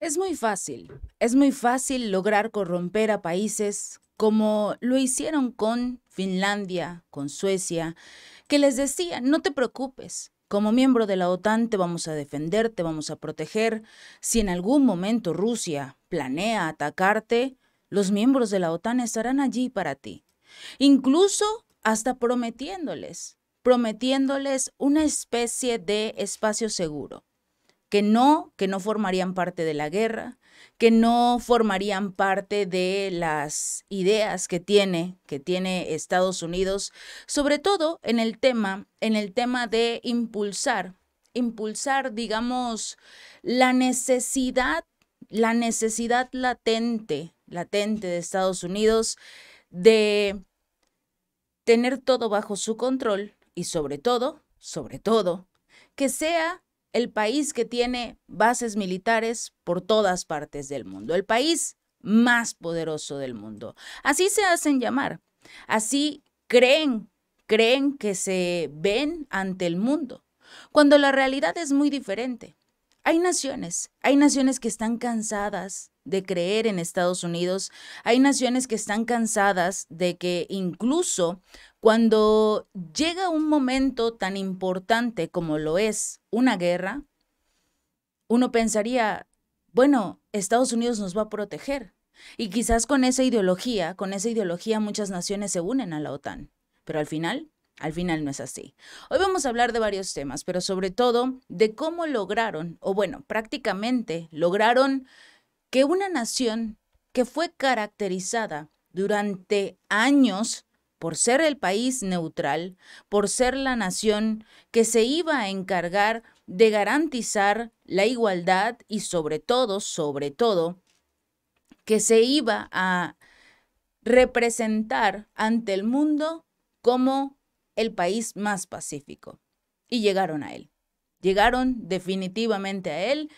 Es muy fácil, es muy fácil lograr corromper a países como lo hicieron con Finlandia, con Suecia, que les decía, no te preocupes, como miembro de la OTAN te vamos a defender, te vamos a proteger. Si en algún momento Rusia planea atacarte, los miembros de la OTAN estarán allí para ti. Incluso hasta prometiéndoles, prometiéndoles una especie de espacio seguro que no, que no formarían parte de la guerra, que no formarían parte de las ideas que tiene, que tiene Estados Unidos, sobre todo en el tema, en el tema de impulsar, impulsar, digamos, la necesidad, la necesidad latente, latente de Estados Unidos de tener todo bajo su control y sobre todo, sobre todo, que sea el país que tiene bases militares por todas partes del mundo, el país más poderoso del mundo. Así se hacen llamar, así creen, creen que se ven ante el mundo, cuando la realidad es muy diferente. Hay naciones, hay naciones que están cansadas de creer en Estados Unidos, hay naciones que están cansadas de que incluso cuando llega un momento tan importante como lo es una guerra, uno pensaría, bueno, Estados Unidos nos va a proteger. Y quizás con esa ideología, con esa ideología muchas naciones se unen a la OTAN. Pero al final, al final no es así. Hoy vamos a hablar de varios temas, pero sobre todo de cómo lograron, o bueno, prácticamente lograron que una nación que fue caracterizada durante años por ser el país neutral, por ser la nación que se iba a encargar de garantizar la igualdad y sobre todo, sobre todo, que se iba a representar ante el mundo como el país más pacífico. Y llegaron a él. Llegaron definitivamente a él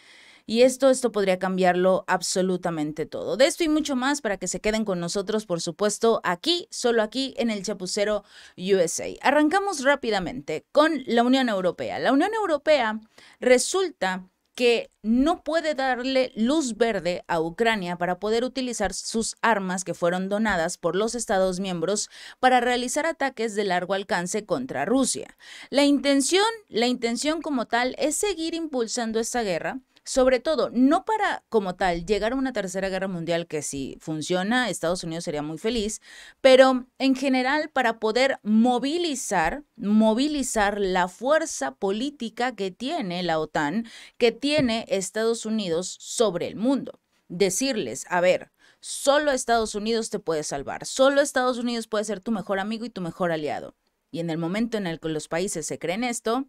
y esto, esto podría cambiarlo absolutamente todo. De esto y mucho más para que se queden con nosotros, por supuesto, aquí, solo aquí en el Chapucero USA. Arrancamos rápidamente con la Unión Europea. La Unión Europea resulta que no puede darle luz verde a Ucrania para poder utilizar sus armas que fueron donadas por los Estados miembros para realizar ataques de largo alcance contra Rusia. La intención, la intención como tal es seguir impulsando esta guerra sobre todo, no para como tal llegar a una tercera guerra mundial que si funciona, Estados Unidos sería muy feliz, pero en general para poder movilizar, movilizar la fuerza política que tiene la OTAN, que tiene Estados Unidos sobre el mundo. Decirles, a ver, solo Estados Unidos te puede salvar, solo Estados Unidos puede ser tu mejor amigo y tu mejor aliado. Y en el momento en el que los países se creen esto,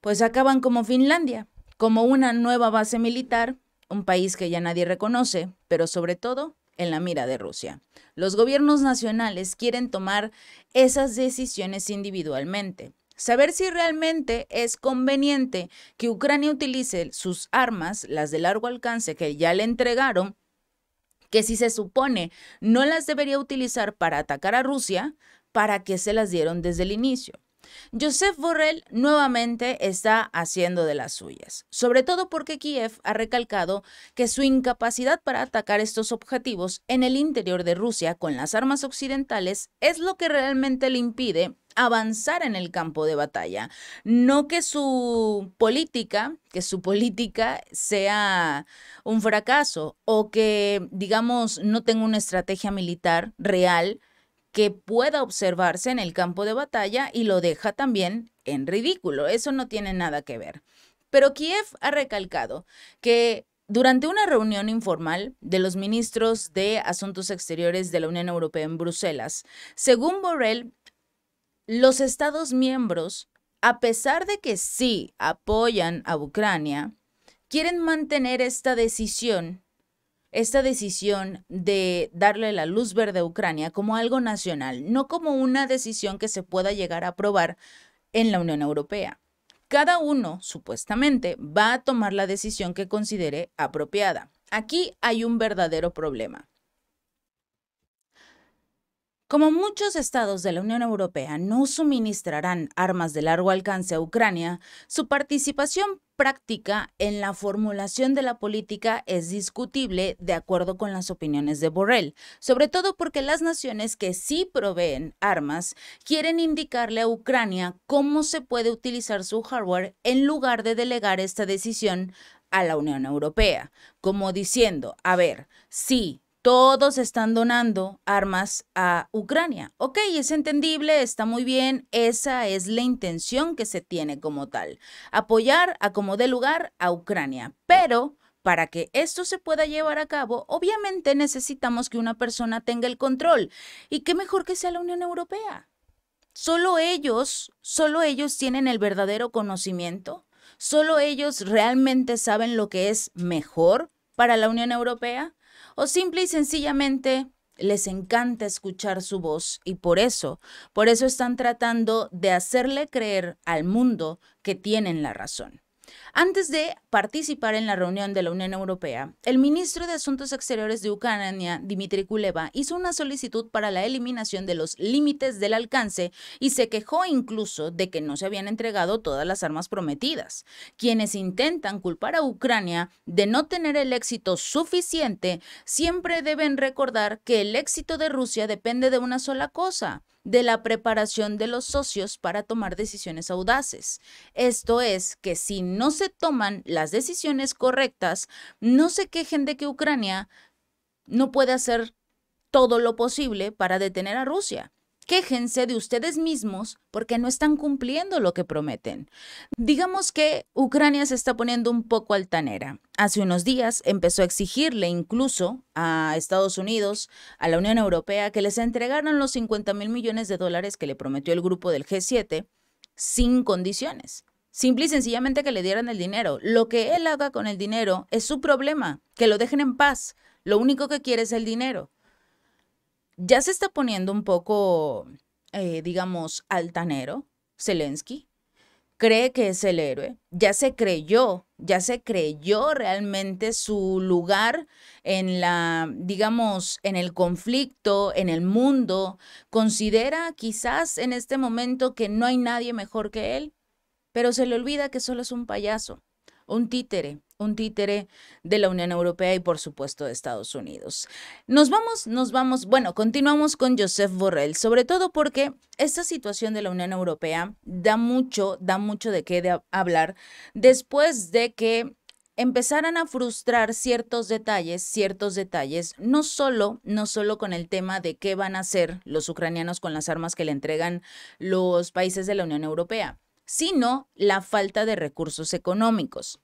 pues acaban como Finlandia como una nueva base militar, un país que ya nadie reconoce, pero sobre todo en la mira de Rusia. Los gobiernos nacionales quieren tomar esas decisiones individualmente. Saber si realmente es conveniente que Ucrania utilice sus armas, las de largo alcance que ya le entregaron, que si se supone no las debería utilizar para atacar a Rusia, ¿para qué se las dieron desde el inicio? Joseph Borrell nuevamente está haciendo de las suyas, sobre todo porque Kiev ha recalcado que su incapacidad para atacar estos objetivos en el interior de Rusia con las armas occidentales es lo que realmente le impide avanzar en el campo de batalla, no que su política, que su política sea un fracaso o que digamos no tenga una estrategia militar real que pueda observarse en el campo de batalla y lo deja también en ridículo. Eso no tiene nada que ver. Pero Kiev ha recalcado que durante una reunión informal de los ministros de Asuntos Exteriores de la Unión Europea en Bruselas, según Borrell, los Estados miembros, a pesar de que sí apoyan a Ucrania, quieren mantener esta decisión esta decisión de darle la luz verde a Ucrania como algo nacional, no como una decisión que se pueda llegar a aprobar en la Unión Europea. Cada uno, supuestamente, va a tomar la decisión que considere apropiada. Aquí hay un verdadero problema. Como muchos estados de la Unión Europea no suministrarán armas de largo alcance a Ucrania, su participación práctica en la formulación de la política es discutible de acuerdo con las opiniones de Borrell, sobre todo porque las naciones que sí proveen armas quieren indicarle a Ucrania cómo se puede utilizar su hardware en lugar de delegar esta decisión a la Unión Europea, como diciendo, a ver, sí, todos están donando armas a Ucrania. Ok, es entendible, está muy bien, esa es la intención que se tiene como tal, apoyar a como dé lugar a Ucrania, pero... Para que esto se pueda llevar a cabo, obviamente necesitamos que una persona tenga el control. ¿Y qué mejor que sea la Unión Europea? Solo ellos, solo ellos tienen el verdadero conocimiento, solo ellos realmente saben lo que es mejor para la Unión Europea o simple y sencillamente les encanta escuchar su voz y por eso, por eso están tratando de hacerle creer al mundo que tienen la razón. Antes de participar en la reunión de la Unión Europea, el ministro de Asuntos Exteriores de Ucrania, Dmitry Kuleva, hizo una solicitud para la eliminación de los límites del alcance y se quejó incluso de que no se habían entregado todas las armas prometidas. Quienes intentan culpar a Ucrania de no tener el éxito suficiente siempre deben recordar que el éxito de Rusia depende de una sola cosa, de la preparación de los socios para tomar decisiones audaces. Esto es, que si no se toman las decisiones correctas, no se quejen de que Ucrania no puede hacer todo lo posible para detener a Rusia quéjense de ustedes mismos porque no están cumpliendo lo que prometen. Digamos que Ucrania se está poniendo un poco altanera. Hace unos días empezó a exigirle incluso a Estados Unidos, a la Unión Europea, que les entregaran los 50 mil millones de dólares que le prometió el grupo del G7 sin condiciones. Simple y sencillamente que le dieran el dinero. Lo que él haga con el dinero es su problema, que lo dejen en paz. Lo único que quiere es el dinero ya se está poniendo un poco, eh, digamos, altanero, Zelensky. Cree que es el héroe, ya se creyó, ya se creyó realmente su lugar en la, digamos, en el conflicto, en el mundo. Considera quizás en este momento que no hay nadie mejor que él, pero se le olvida que solo es un payaso, un títere, un títere de la Unión Europea y por supuesto de Estados Unidos. Nos vamos, nos vamos, bueno, continuamos con Joseph Borrell, sobre todo porque esta situación de la Unión Europea da mucho, da mucho de qué hablar después de que empezaran a frustrar ciertos detalles, ciertos detalles, no solo, no solo con el tema de qué van a hacer los ucranianos con las armas que le entregan los países de la Unión Europea, sino la falta de recursos económicos.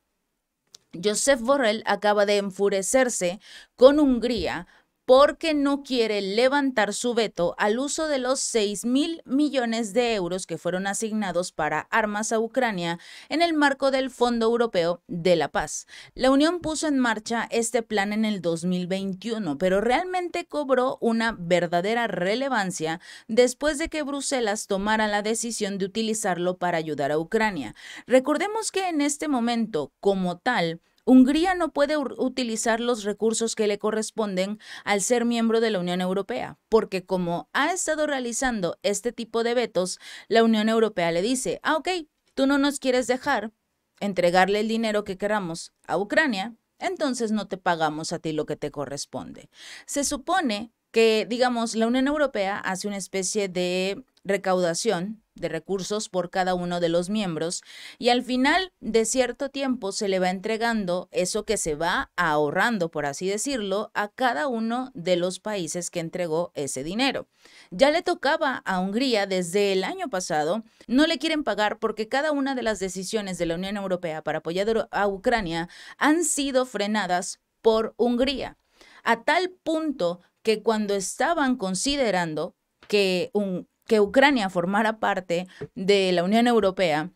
Joseph Borrell acaba de enfurecerse con Hungría porque no quiere levantar su veto al uso de los 6 mil millones de euros que fueron asignados para armas a Ucrania en el marco del Fondo Europeo de la Paz. La Unión puso en marcha este plan en el 2021, pero realmente cobró una verdadera relevancia después de que Bruselas tomara la decisión de utilizarlo para ayudar a Ucrania. Recordemos que en este momento, como tal, Hungría no puede utilizar los recursos que le corresponden al ser miembro de la Unión Europea, porque como ha estado realizando este tipo de vetos, la Unión Europea le dice, ah, ok, tú no nos quieres dejar entregarle el dinero que queramos a Ucrania, entonces no te pagamos a ti lo que te corresponde. Se supone que, digamos, la Unión Europea hace una especie de recaudación de recursos por cada uno de los miembros y al final de cierto tiempo se le va entregando eso que se va ahorrando, por así decirlo, a cada uno de los países que entregó ese dinero. Ya le tocaba a Hungría desde el año pasado, no le quieren pagar porque cada una de las decisiones de la Unión Europea para apoyar a Ucrania han sido frenadas por Hungría, a tal punto que cuando estaban considerando que un, que Ucrania formara parte de la Unión Europea,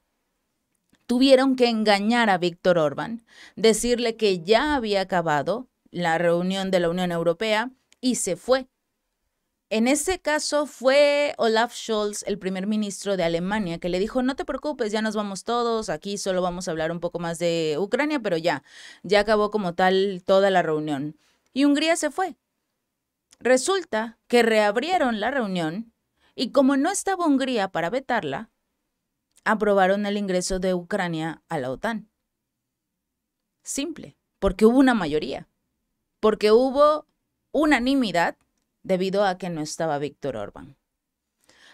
tuvieron que engañar a Víctor Orbán, decirle que ya había acabado la reunión de la Unión Europea y se fue. En ese caso fue Olaf Scholz, el primer ministro de Alemania, que le dijo, no te preocupes, ya nos vamos todos, aquí solo vamos a hablar un poco más de Ucrania, pero ya, ya acabó como tal toda la reunión. Y Hungría se fue. Resulta que reabrieron la reunión y como no estaba Hungría para vetarla, aprobaron el ingreso de Ucrania a la OTAN. Simple, porque hubo una mayoría, porque hubo unanimidad debido a que no estaba Víctor Orbán.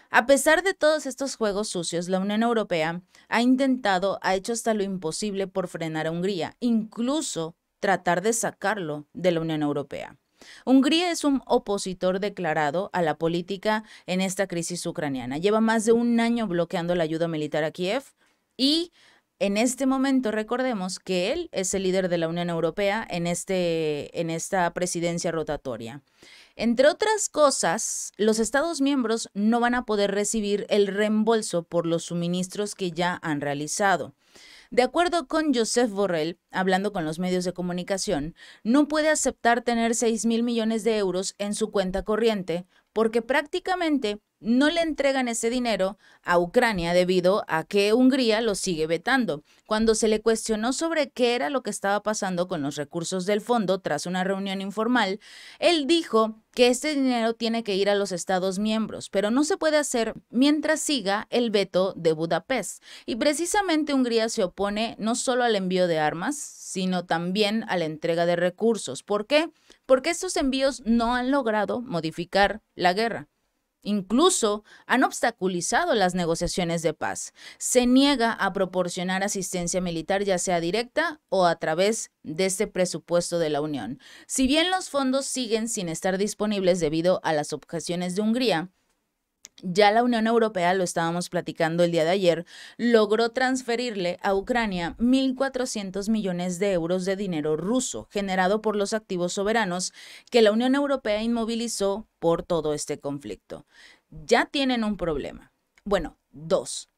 A pesar de todos estos juegos sucios, la Unión Europea ha intentado, ha hecho hasta lo imposible por frenar a Hungría, incluso tratar de sacarlo de la Unión Europea. Hungría es un opositor declarado a la política en esta crisis ucraniana. Lleva más de un año bloqueando la ayuda militar a Kiev y en este momento recordemos que él es el líder de la Unión Europea en, este, en esta presidencia rotatoria. Entre otras cosas, los Estados miembros no van a poder recibir el reembolso por los suministros que ya han realizado. De acuerdo con Joseph Borrell, hablando con los medios de comunicación, no puede aceptar tener 6 mil millones de euros en su cuenta corriente porque prácticamente no le entregan ese dinero a Ucrania debido a que Hungría lo sigue vetando. Cuando se le cuestionó sobre qué era lo que estaba pasando con los recursos del fondo tras una reunión informal, él dijo que este dinero tiene que ir a los Estados miembros, pero no se puede hacer mientras siga el veto de Budapest. Y precisamente Hungría se opone no solo al envío de armas, sino también a la entrega de recursos. ¿Por qué? Porque estos envíos no han logrado modificar la guerra. Incluso han obstaculizado las negociaciones de paz. Se niega a proporcionar asistencia militar ya sea directa o a través de este presupuesto de la Unión. Si bien los fondos siguen sin estar disponibles debido a las objeciones de Hungría, ya la Unión Europea, lo estábamos platicando el día de ayer, logró transferirle a Ucrania 1.400 millones de euros de dinero ruso generado por los activos soberanos que la Unión Europea inmovilizó por todo este conflicto. Ya tienen un problema. Bueno, dos.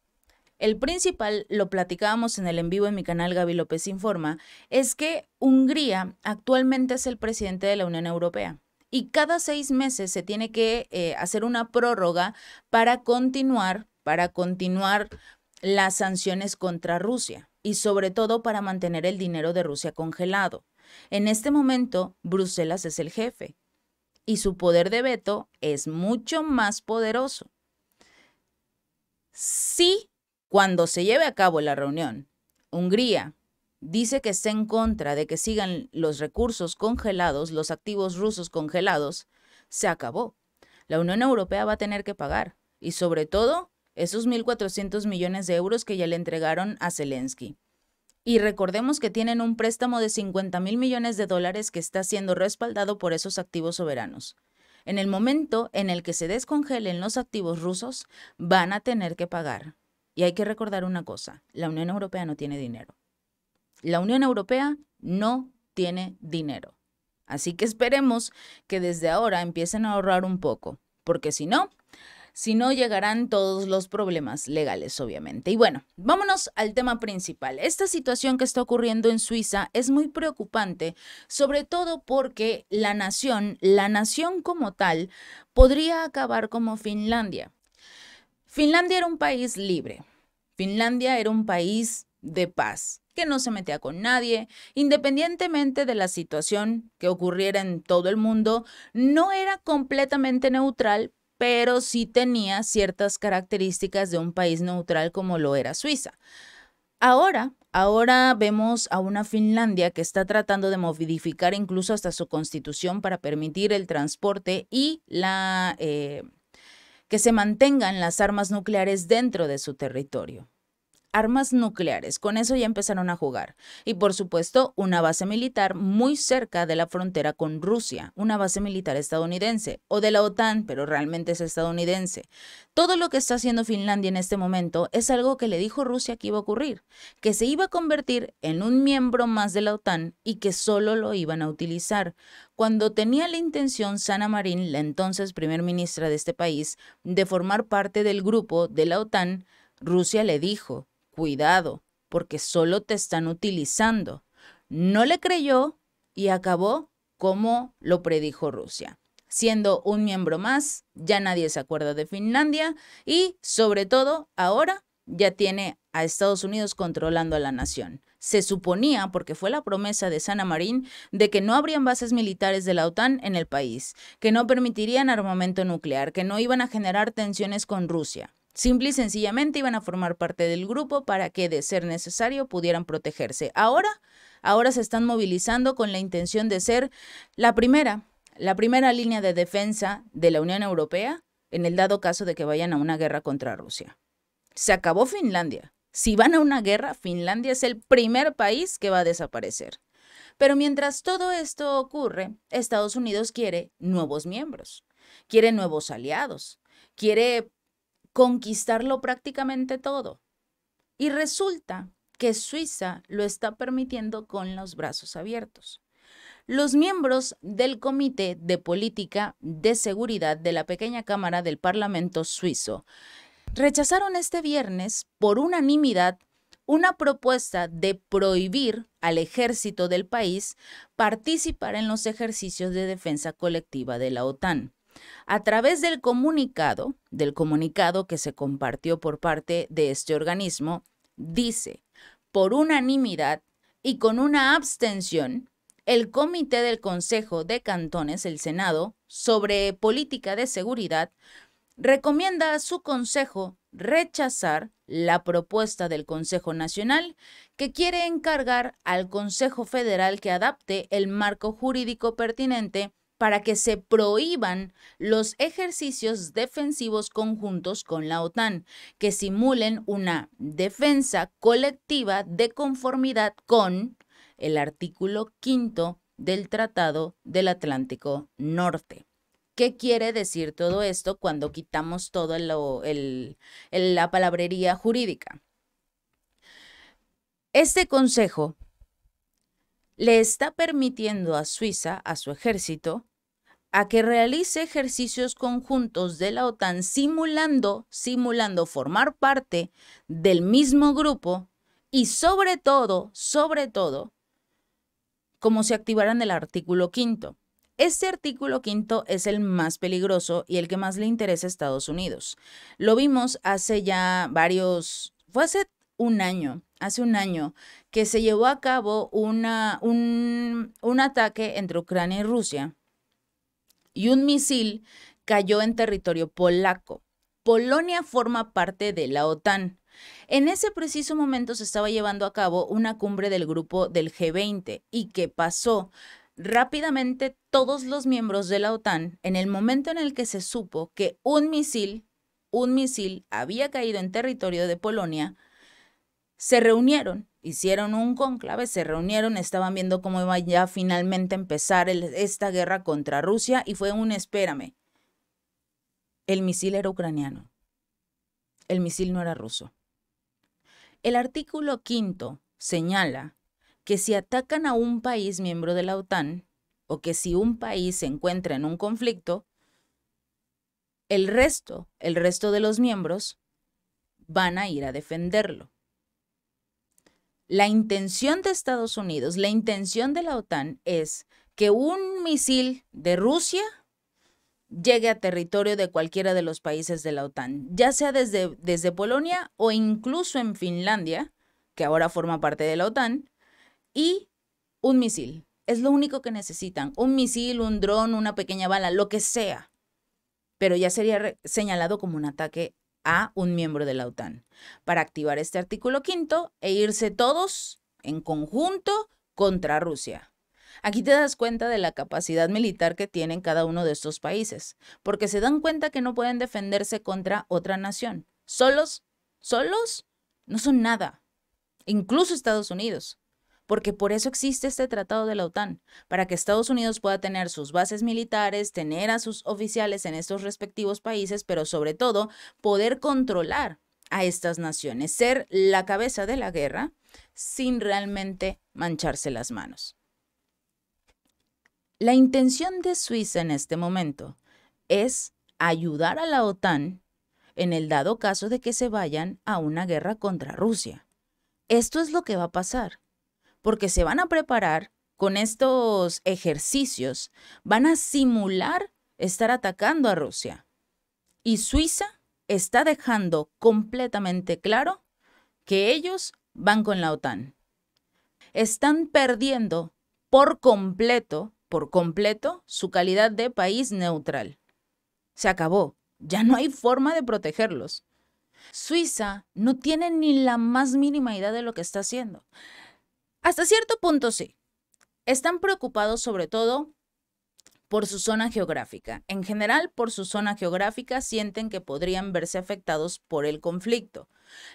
El principal, lo platicábamos en el en vivo en mi canal Gaby López Informa, es que Hungría actualmente es el presidente de la Unión Europea y cada seis meses se tiene que eh, hacer una prórroga para continuar, para continuar las sanciones contra Rusia y sobre todo para mantener el dinero de Rusia congelado. En este momento, Bruselas es el jefe y su poder de veto es mucho más poderoso. Sí, cuando se lleve a cabo la reunión, Hungría dice que está en contra de que sigan los recursos congelados, los activos rusos congelados, se acabó. La Unión Europea va a tener que pagar. Y sobre todo, esos 1.400 millones de euros que ya le entregaron a Zelensky. Y recordemos que tienen un préstamo de 50 mil millones de dólares que está siendo respaldado por esos activos soberanos. En el momento en el que se descongelen los activos rusos, van a tener que pagar. Y hay que recordar una cosa, la Unión Europea no tiene dinero la Unión Europea no tiene dinero. Así que esperemos que desde ahora empiecen a ahorrar un poco, porque si no, si no llegarán todos los problemas legales, obviamente. Y bueno, vámonos al tema principal. Esta situación que está ocurriendo en Suiza es muy preocupante, sobre todo porque la nación, la nación como tal, podría acabar como Finlandia. Finlandia era un país libre. Finlandia era un país de paz que no se metía con nadie, independientemente de la situación que ocurriera en todo el mundo, no era completamente neutral, pero sí tenía ciertas características de un país neutral como lo era Suiza. Ahora, ahora vemos a una Finlandia que está tratando de modificar incluso hasta su constitución para permitir el transporte y la eh, que se mantengan las armas nucleares dentro de su territorio armas nucleares. Con eso ya empezaron a jugar. Y por supuesto, una base militar muy cerca de la frontera con Rusia, una base militar estadounidense o de la OTAN, pero realmente es estadounidense. Todo lo que está haciendo Finlandia en este momento es algo que le dijo Rusia que iba a ocurrir, que se iba a convertir en un miembro más de la OTAN y que solo lo iban a utilizar. Cuando tenía la intención Sana Marín, la entonces primer ministra de este país, de formar parte del grupo de la OTAN, Rusia le dijo, Cuidado, porque solo te están utilizando. No le creyó y acabó como lo predijo Rusia. Siendo un miembro más, ya nadie se acuerda de Finlandia y, sobre todo, ahora ya tiene a Estados Unidos controlando a la nación. Se suponía, porque fue la promesa de Sana Marín, de que no habrían bases militares de la OTAN en el país, que no permitirían armamento nuclear, que no iban a generar tensiones con Rusia. Simple y sencillamente iban a formar parte del grupo para que, de ser necesario, pudieran protegerse. Ahora, ahora se están movilizando con la intención de ser la primera, la primera línea de defensa de la Unión Europea en el dado caso de que vayan a una guerra contra Rusia. Se acabó Finlandia. Si van a una guerra, Finlandia es el primer país que va a desaparecer. Pero mientras todo esto ocurre, Estados Unidos quiere nuevos miembros, quiere nuevos aliados, quiere conquistarlo prácticamente todo. Y resulta que Suiza lo está permitiendo con los brazos abiertos. Los miembros del Comité de Política de Seguridad de la pequeña Cámara del Parlamento suizo rechazaron este viernes por unanimidad una propuesta de prohibir al ejército del país participar en los ejercicios de defensa colectiva de la OTAN. A través del comunicado, del comunicado que se compartió por parte de este organismo, dice, por unanimidad y con una abstención, el Comité del Consejo de Cantones, el Senado, sobre política de seguridad, recomienda a su Consejo rechazar la propuesta del Consejo Nacional que quiere encargar al Consejo Federal que adapte el marco jurídico pertinente para que se prohíban los ejercicios defensivos conjuntos con la OTAN, que simulen una defensa colectiva de conformidad con el artículo quinto del Tratado del Atlántico Norte. ¿Qué quiere decir todo esto cuando quitamos toda la palabrería jurídica? Este consejo le está permitiendo a Suiza, a su ejército, a que realice ejercicios conjuntos de la OTAN simulando, simulando formar parte del mismo grupo y sobre todo, sobre todo, como se activaran el artículo quinto. Este artículo quinto es el más peligroso y el que más le interesa a Estados Unidos. Lo vimos hace ya varios, fue hace un año, hace un año, que se llevó a cabo un, un ataque entre Ucrania y Rusia y un misil cayó en territorio polaco. Polonia forma parte de la OTAN. En ese preciso momento se estaba llevando a cabo una cumbre del grupo del G20 y que pasó rápidamente todos los miembros de la OTAN en el momento en el que se supo que un misil, un misil había caído en territorio de Polonia, se reunieron, hicieron un conclave, se reunieron, estaban viendo cómo iba ya finalmente a empezar esta guerra contra Rusia y fue un espérame. El misil era ucraniano. El misil no era ruso. El artículo quinto señala que si atacan a un país miembro de la OTAN o que si un país se encuentra en un conflicto, el resto, el resto de los miembros van a ir a defenderlo. La intención de Estados Unidos, la intención de la OTAN es que un misil de Rusia llegue a territorio de cualquiera de los países de la OTAN, ya sea desde, desde Polonia o incluso en Finlandia, que ahora forma parte de la OTAN, y un misil. Es lo único que necesitan, un misil, un dron, una pequeña bala, lo que sea. Pero ya sería señalado como un ataque a un miembro de la OTAN para activar este artículo quinto e irse todos en conjunto contra Rusia. Aquí te das cuenta de la capacidad militar que tienen cada uno de estos países, porque se dan cuenta que no pueden defenderse contra otra nación. Solos, solos, no son nada. Incluso Estados Unidos porque por eso existe este tratado de la OTAN, para que Estados Unidos pueda tener sus bases militares, tener a sus oficiales en estos respectivos países, pero sobre todo poder controlar a estas naciones, ser la cabeza de la guerra sin realmente mancharse las manos. La intención de Suiza en este momento es ayudar a la OTAN en el dado caso de que se vayan a una guerra contra Rusia. Esto es lo que va a pasar porque se van a preparar con estos ejercicios, van a simular estar atacando a Rusia. Y Suiza está dejando completamente claro que ellos van con la OTAN. Están perdiendo por completo, por completo, su calidad de país neutral. Se acabó. Ya no hay forma de protegerlos. Suiza no tiene ni la más mínima idea de lo que está haciendo. Hasta cierto punto sí. Están preocupados sobre todo por su zona geográfica. En general, por su zona geográfica sienten que podrían verse afectados por el conflicto.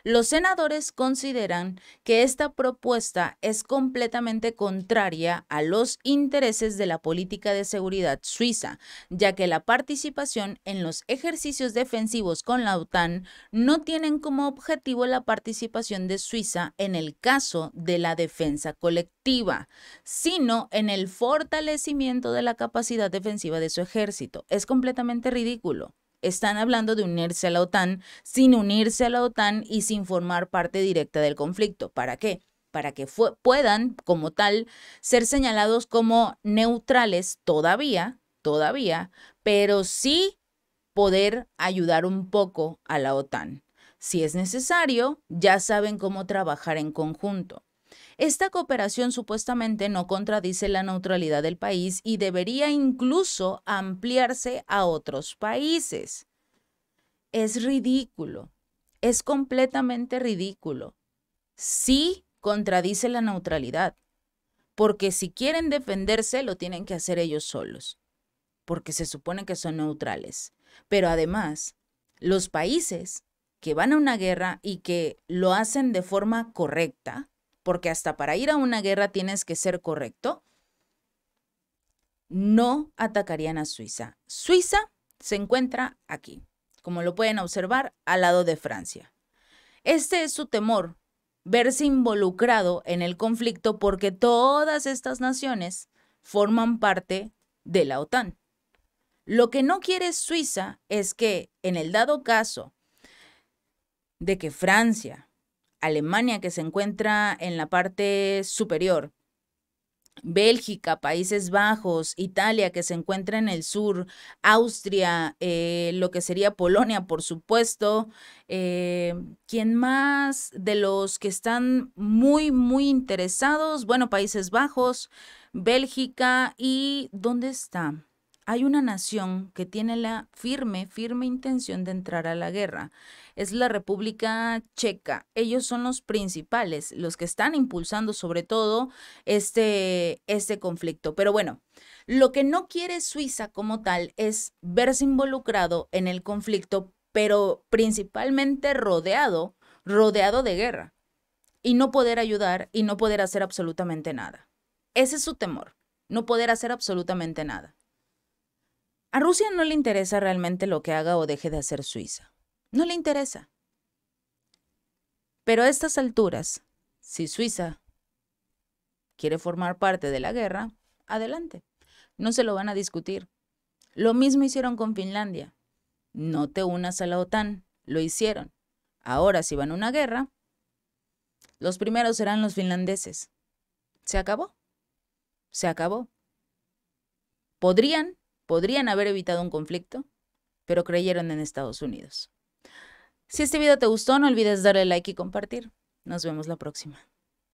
Los senadores consideran que esta propuesta es completamente contraria a los intereses de la política de seguridad suiza, ya que la participación en los ejercicios defensivos con la OTAN no tienen como objetivo la participación de Suiza en el caso de la defensa colectiva, sino en el fortalecimiento de la capacidad defensiva de su ejército. Es completamente ridículo. Están hablando de unirse a la OTAN sin unirse a la OTAN y sin formar parte directa del conflicto. ¿Para qué? Para que puedan, como tal, ser señalados como neutrales todavía, todavía, pero sí poder ayudar un poco a la OTAN. Si es necesario, ya saben cómo trabajar en conjunto. Esta cooperación supuestamente no contradice la neutralidad del país y debería incluso ampliarse a otros países. Es ridículo, es completamente ridículo. Sí contradice la neutralidad, porque si quieren defenderse lo tienen que hacer ellos solos, porque se supone que son neutrales. Pero además, los países que van a una guerra y que lo hacen de forma correcta, porque hasta para ir a una guerra tienes que ser correcto, no atacarían a Suiza. Suiza se encuentra aquí, como lo pueden observar, al lado de Francia. Este es su temor, verse involucrado en el conflicto porque todas estas naciones forman parte de la OTAN. Lo que no quiere Suiza es que, en el dado caso de que Francia Alemania, que se encuentra en la parte superior, Bélgica, Países Bajos, Italia, que se encuentra en el sur, Austria, eh, lo que sería Polonia, por supuesto. Eh, ¿Quién más de los que están muy, muy interesados? Bueno, Países Bajos, Bélgica y ¿dónde está? hay una nación que tiene la firme, firme intención de entrar a la guerra. Es la República Checa. Ellos son los principales, los que están impulsando sobre todo este, este conflicto. Pero bueno, lo que no quiere Suiza como tal es verse involucrado en el conflicto, pero principalmente rodeado, rodeado de guerra. Y no poder ayudar y no poder hacer absolutamente nada. Ese es su temor, no poder hacer absolutamente nada. A Rusia no le interesa realmente lo que haga o deje de hacer Suiza. No le interesa. Pero a estas alturas, si Suiza quiere formar parte de la guerra, adelante. No se lo van a discutir. Lo mismo hicieron con Finlandia. No te unas a la OTAN. Lo hicieron. Ahora si van a una guerra, los primeros serán los finlandeses. Se acabó. Se acabó. Podrían, podrían haber evitado un conflicto, pero creyeron en Estados Unidos. Si este video te gustó, no olvides darle like y compartir. Nos vemos la próxima.